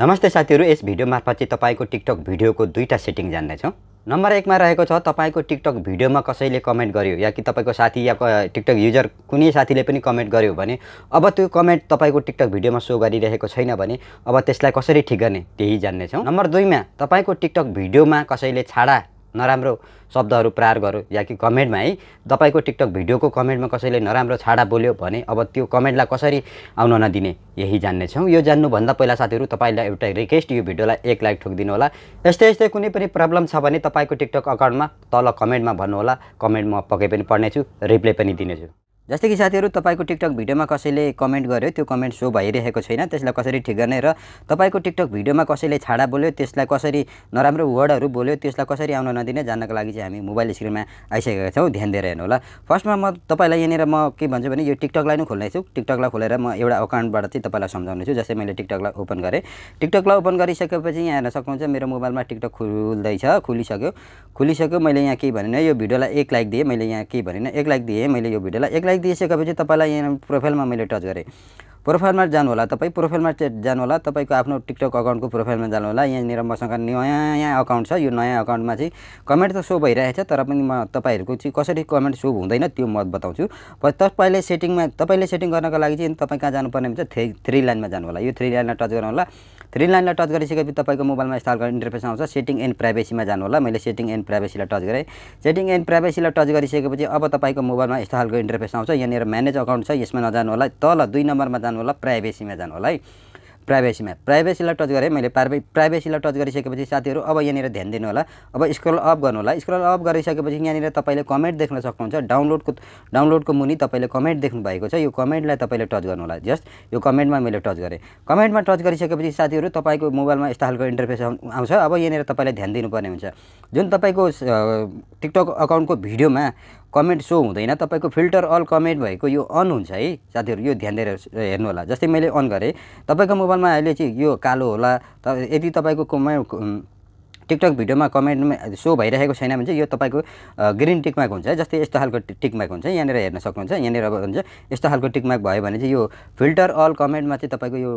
नमस्ते साथीहरू यस भिडियो मार्फत चाहिँ तपाईँको टिकटक भिडियोको दुईवटा सेटिङ जान्दैछौँ नम्बर एकमा रहेको छ तपाईँको टिकटक भिडियोमा कसैले कमेन्ट गर्यो या कि तपाईँको साथी या टिकटक युजर कुनै साथीले पनि कमेन्ट गर्यो भने अब त्यो कमेन्ट तपाईँको टिकटक भिडियोमा सो गरिरहेको छैन भने अब त्यसलाई कसरी ठिक गर्ने त्यही जान्नेछौँ नम्बर दुईमा तपाईँको टिकटक भिडियोमा कसैले छाडा नराम्रो शब्दहरू प्रहार गर्यो या कि कमेन्टमा है तपाईँको टिकटक भिडियोको कमेन्टमा कसैले नराम्रो छाडा बोल्यो भने अब त्यो कमेन्टलाई कसरी आउन नदिने यही जान्नेछौँ यो जान्नुभन्दा पहिला साथीहरू तपाईँलाई एउटा रिक्वेस्ट यो भिडियोलाई एक लाइक ठोकिदिनु होला यस्तै यस्तै कुनै पनि प्रब्लम छ भने तपाईँको टिकटक अकाउन्टमा तल कमेन्टमा भन्नुहोला कमेन्ट म पक्कै पनि पढ्नेछु रिप्लाई पनि दिनेछु जस्तै कि साथीहरू तपाईँको टिकटक भिडियोमा कसैले कमेन्ट गर्यो त्यो कमेन्ट सो भइरहेको छैन त्यसलाई कसरी ठिक गर्ने र तपाईँको टिकटक भिडियोमा कसैले छाडा बोल्यो त्यसलाई कसरी नराम्रो वर्डहरू बोल्यो त्यसलाई कसरी आउन नदिने जान्नको लागि चाहिँ हामी मोबाइल स्क्रिनमा आइसकेका छौँ ध्यान दिएर हेर्नु होला फर्स्टमा म तपाईँलाई यहाँनिर म के भन्छु भने यो टिकटकलाई नै खोल्नेछु टिकटकलाई खोलेर म एउटा अकाउन्टबाट चाहिँ तपाईँलाई सम्झाउनेछु जस्तै मैले टिकटकलाई ओपन गरेँ टिकटकलाई ओपन गरिसकेपछि यहाँ हेर्न सक्नुहुन्छ मेरो मोबाइलमा टिकटक खुल्दैछ खुलिसक्यो खुलिसक्यो मैले यहाँ के भने यो भिडियोलाई एक लाइक दिएँ मैले यहाँ के भने एक लाइक दिएँ मैले यो भिडियोलाई एक लाइक लाइक दिएछ गएपछि तपाईँलाई यहाँ टच करें प्रोफाइलमा जानु होला तपाईँ प्रोफाइलमा जानु होला तपाईँको आफ्नो टिकटक अकाउन्टको प्रोफाइलमा जानु होला यहाँनिर मसँग नयाँ अकाउन्ट छ यो नयाँ अकाउन्टमा चाहिँ कमेन्ट त सो भइरहेको छ तर पनि म तपाईँहरूको चाहिँ कसरी कमेन्ट सो हुँदैन त्यो म बताउँछु तपाईँले सेटिङमा तपाईँले सेटिङ गर्नको लागि चाहिँ तपाईँ कहाँ जानुपर्ने हुन्छ थ्री थ्री लाइनमा जानु होला यो थ्री लाइनलाई टच गर्नु होला थ्री लाइनलाई टच गरिसकेपछि तपाईँको मोबाइलमा इन्स्टल गर्ने इन्टरफेस आउँछ सेटिङ एन्ड प्राइभेसीमा जानु होला मैले सेटिङ एन्ड प्राइभेसीलाई टच गरेँ सेटिङ एन्ड प्राइभेसीलाई टच गरिसकेपछि अब तपाईँको मोबाइलमा यस्तो खालको इन्टरफेस आउँछ यहाँनिर म्यानेज अकाउन्ट छ यसमा नजानु होला तल दुई नम्बरमा जानु जानु होला प्राइभेसीमा जानु होला है प्राइभेसीमा प्राइभेसीलाई टच गरेँ मैले प्राइभे प्राइभेसीलाई टच गरिसकेपछि साथीहरू अब यहाँनिर ध्यान दिनु होला अब स्क्रल अप गर्नु होला स्क्रल अप गरिसकेपछि यहाँनिर तपाईँले कमेन्ट देख्न सक्नुहुन्छ डाउनलोडको डाउनलोडको मुनि तपाईँले कमेन्ट देख्नु भएको छ यो कमेन्टलाई तपाईँले टच गर्नु होला जस्ट यो कमेन्टमा मैले टच गरेँ कमेन्टमा टच गरिसकेपछि साथीहरू तपाईँको मोबाइलमा यस्तो खालको इन्टरफेस आउँछ अब यहाँनिर तपाईँले ध्यान दिनुपर्ने हुन्छ जुन तपाईँको टिकटक अकाउन्टको भिडियोमा कमेन्ट सो हुँदैन तपाईँको फिल्टर अल कमेन्ट भएको यो अन हुन्छ है साथीहरू यो ध्यान दिएर हेर्नु होला जस्तै मैले अन गरेँ तपाईँको मोबाइलमा अहिले चाहिँ यो कालो होला त यदि तपाईँको टिकटक भिडियोमा कमेन्टमा सो भइरहेको छैन भने चाहिँ यो तपाईँको ग्रिन टिकमार्क हुन्छ है जस्तै यस्तो खालको टिकमार्क हुन्छ यहाँनिर हेर्न सक्नुहुन्छ यहाँनिर अब हुन्छ यस्तो खालको टिकमार्क भयो भने चाहिँ यो फिल्टर अल कमेन्टमा चाहिँ तपाईँको यो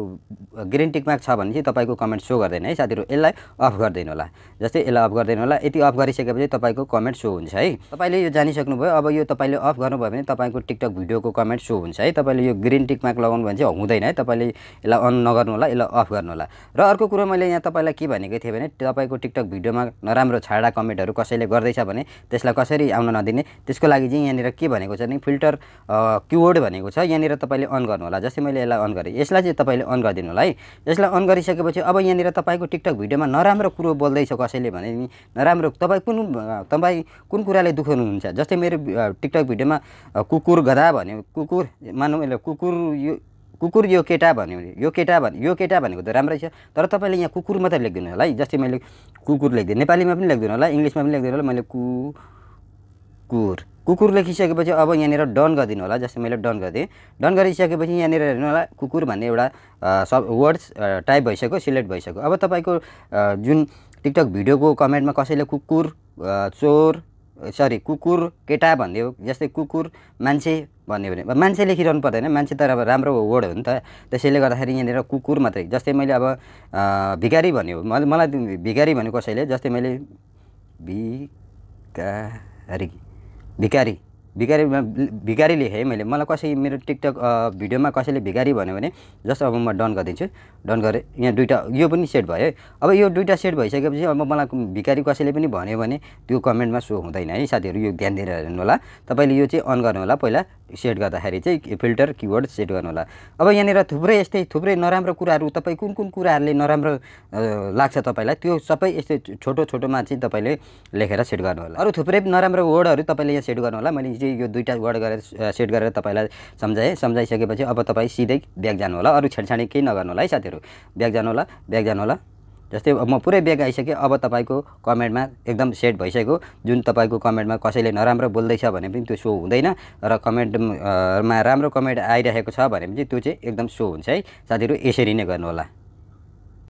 ग्रिन टिकमार्क छ भने चाहिँ तपाईँको कमेन्ट सो गर्दैन है साथीहरू यसलाई अफ गरिदिनु होला जस्तै यसलाई अफ गरिदिनु होला यति अफ गरिसकेपछि तपाईँको कमेन्ट सो हुन्छ है तपाईँले यो जानिसक्नुभयो अब यो तपाईँले अफ गर्नुभयो भने तपाईँको टिकटक भिडियोको कमेन्ट सो हुन्छ है तपाईँले यो ग्रिन टिकमार्क लगाउनु भने चाहिँ हुँदैन है तपाईँले यसलाई अन नगर्नु होला यसलाई अफ गर्नु होला र अर्को कुरो मैले यहाँ तपाईँलाई के भनेको थिएँ भने तपाईँको टिकटक टिकटक भिडियोमा नराम्रो छाडा कमेन्टहरू कसैले गर्दैछ भने त्यसलाई कसरी आउन नदिने त्यसको लागि चाहिँ यहाँनिर के भनेको छ भने फिल्टर क्युवर्ड भनेको छ यहाँनिर तपाईँले अन गर्नु होला जस्तै मैले यसलाई अन गरेँ यसलाई चाहिँ तपाईँले अन गरिदिनु होला है यसलाई अन गरिसकेपछि अब यहाँनिर तपाईँको टिकटक भिडियोमा नराम्रो कुरो बोल्दैछ कसैले भने नि नराम्रो तपाईँ कुन तपाईँ कुन कुराले दुखाउनुहुन्छ जस्तै मेरो टिकटक भिडियोमा कुकुर गधा भन्यो कुकुर मानौँ कुकुर कुकुर यो केटा भन्यो भने यो केटा भन्यो यो केटा भनेको त राम्रै छ तर तपाईँले यहाँ कुकुर मात्रै लेखिदिनु होला है जस्तै मैले कुकुर लेखिदिएँ नेपालीमा पनि लेखिदिनु होला इङ्ग्लिसमा पनि लेखिदिनु होला मैले कुकुर कुकुर लेखिसकेपछि अब यहाँनिर डन गरिदिनु होला जस्तै मैले डन गरिदिएँ डन गरिसकेपछि यहाँनिर हेर्नु होला कुकुर भन्ने एउटा सब वर्ड्स टाइप भइसक्यो सिलेक्ट भइसक्यो अब तपाईँको जुन टिकटक भिडियोको कमेन्टमा कसैले कुकुर चोर सरी कुकुर केटा भनिदियो जस्तै कुकुर मान्छे भन्यो भने मान्छे लेखिरहनु पर्दैन मान्छे तर अब राम्रो वर्ड हो नि त त्यसैले गर्दाखेरि यहाँनिर कुकुर मात्रै जस्तै मैले अब भिखारी भन्यो मलाई भिखारी भन्यो कसैले जस्तै मैले भिकारी भिकारी भिगारी भिखारी लेखेँ है मैले मलाई कसै मेरो टिकटक भिडियोमा कसैले भिखारी भन्यो भने जस्ट अब म डन गरिदिन्छु डन गरेँ यहाँ दुइटा यो पनि सेट भयो है अब यो दुइटा सेट भइसकेपछि अब मलाई भिकारी कसैले पनि भन्यो भने त्यो कमेन्टमा सो हुँदैन है साथीहरू यो ध्यान दिएर हेर्नु होला तपाईँले यो चाहिँ अन गर्नु होला पहिला सेट गर्दाखेरि चाहिँ फिल्टर किवर्ड सेट गर्नुहोला अब यहाँनिर थुप्रै यस्तै थुप्रै नराम्रो कुराहरू तपाईँ कुन कुन कुराहरूले नराम्रो लाग्छ तपाईँलाई त्यो सबै यस्तै छोटो छोटोमा चाहिँ तपाईँले लेखेर सेट गर्नु होला अरू थुप्रै नराम्रो वर्डहरू तपाईँले यहाँ सेट गर्नुहोला मैले चाहिँ यो दुईवटा वर्ड गरेर सेट गरेर तपाईँलाई सम्झाएँ सम्झाइसकेपछि अब तपाईँ सिधै ब्याग जानु होला अरू छेडछाडी केही नगर्नु होला है साथीहरू ब्याग जानु होला ब्याग जानु होला जस्तै म पुरै ब्याग आइसकेँ अब तपाईँको कमेन्टमा एकदम सेट भइसक्यो जुन तपाईँको कमेन्टमा कसैले नराम्रो बोल्दैछ भने पनि त्यो सो हुँदैन र कमेन्टमा राम्रो कमेन्ट आइरहेको छ भने पनि त्यो चाहिँ एकदम सो हुन्छ है साथीहरू यसरी नै गर्नु होला